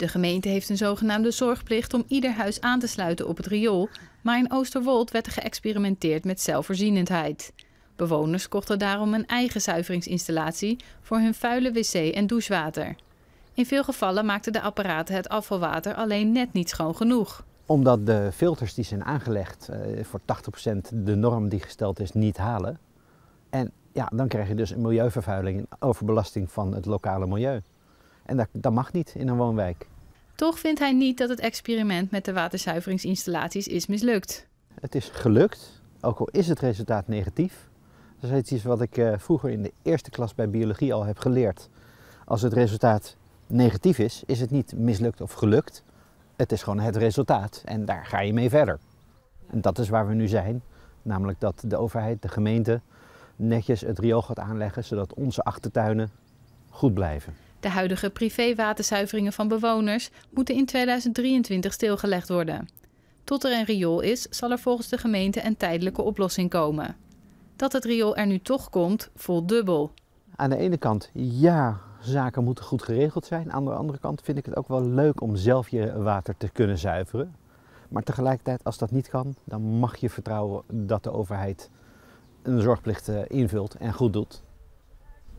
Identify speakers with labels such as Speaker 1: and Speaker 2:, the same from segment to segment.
Speaker 1: De gemeente heeft een zogenaamde zorgplicht om ieder huis aan te sluiten op het riool, maar in Oosterwold werd er geëxperimenteerd met zelfvoorzienendheid. Bewoners kochten daarom een eigen zuiveringsinstallatie voor hun vuile wc en douchewater. In veel gevallen maakten de apparaten het afvalwater alleen net niet schoon genoeg
Speaker 2: omdat de filters die zijn aangelegd eh, voor 80% de norm die gesteld is niet halen. En ja, dan krijg je dus een milieuvervuiling, en overbelasting van het lokale milieu. En dat, dat mag niet in een woonwijk.
Speaker 1: Toch vindt hij niet dat het experiment met de waterzuiveringsinstallaties is mislukt.
Speaker 2: Het is gelukt, ook al is het resultaat negatief. Dat is iets wat ik eh, vroeger in de eerste klas bij biologie al heb geleerd. Als het resultaat negatief is, is het niet mislukt of gelukt. Het is gewoon het resultaat en daar ga je mee verder. En dat is waar we nu zijn. Namelijk dat de overheid, de gemeente, netjes het riool gaat aanleggen zodat onze achtertuinen goed blijven.
Speaker 1: De huidige privéwaterzuiveringen van bewoners moeten in 2023 stilgelegd worden. Tot er een riool is, zal er volgens de gemeente een tijdelijke oplossing komen. Dat het riool er nu toch komt, voelt dubbel.
Speaker 2: Aan de ene kant, ja, zaken moeten goed geregeld zijn. Aan de andere kant vind ik het ook wel leuk om zelf je water te kunnen zuiveren. Maar tegelijkertijd, als dat niet kan, dan mag je vertrouwen dat de overheid een zorgplicht eh, invult en goed doet.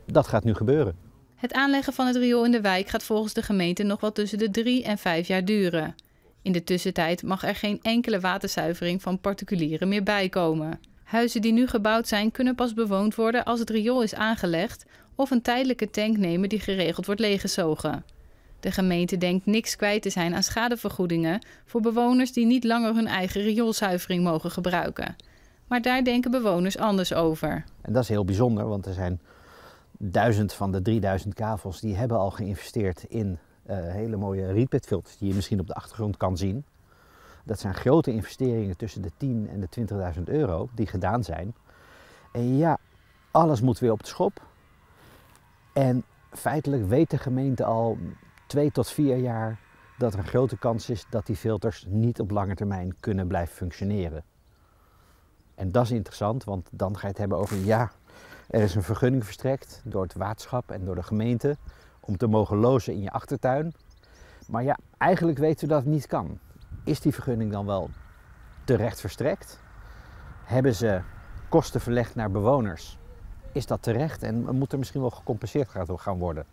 Speaker 2: Dat gaat nu gebeuren.
Speaker 1: Het aanleggen van het riool in de wijk gaat volgens de gemeente nog wel tussen de drie en vijf jaar duren. In de tussentijd mag er geen enkele waterzuivering van particulieren meer bijkomen. Huizen die nu gebouwd zijn kunnen pas bewoond worden als het riool is aangelegd of een tijdelijke tank nemen die geregeld wordt leeggezogen. De gemeente denkt niks kwijt te zijn aan schadevergoedingen voor bewoners die niet langer hun eigen rioolzuivering mogen gebruiken. Maar daar denken bewoners anders over. En dat
Speaker 2: is heel bijzonder, want er zijn duizend van de 3000 kavels die hebben al geïnvesteerd in eh, hele mooie rietbedfilters die je misschien op de achtergrond kan zien. Dat zijn grote investeringen tussen de 10 en de 20.000 euro die gedaan zijn. En ja, alles moet weer op de schop. En feitelijk weet de gemeente al twee tot vier jaar dat er een grote kans is dat die filters niet op lange termijn kunnen blijven functioneren. En dat is interessant, want dan ga je het hebben over ja, er is een vergunning verstrekt door het waterschap en door de gemeente om te mogen lozen in je achtertuin. Maar ja, eigenlijk weten we dat het niet kan. Is die vergunning dan wel terecht verstrekt? Hebben ze kosten verlegd naar bewoners?
Speaker 1: Is dat terecht en moet er misschien wel gecompenseerd gaan worden?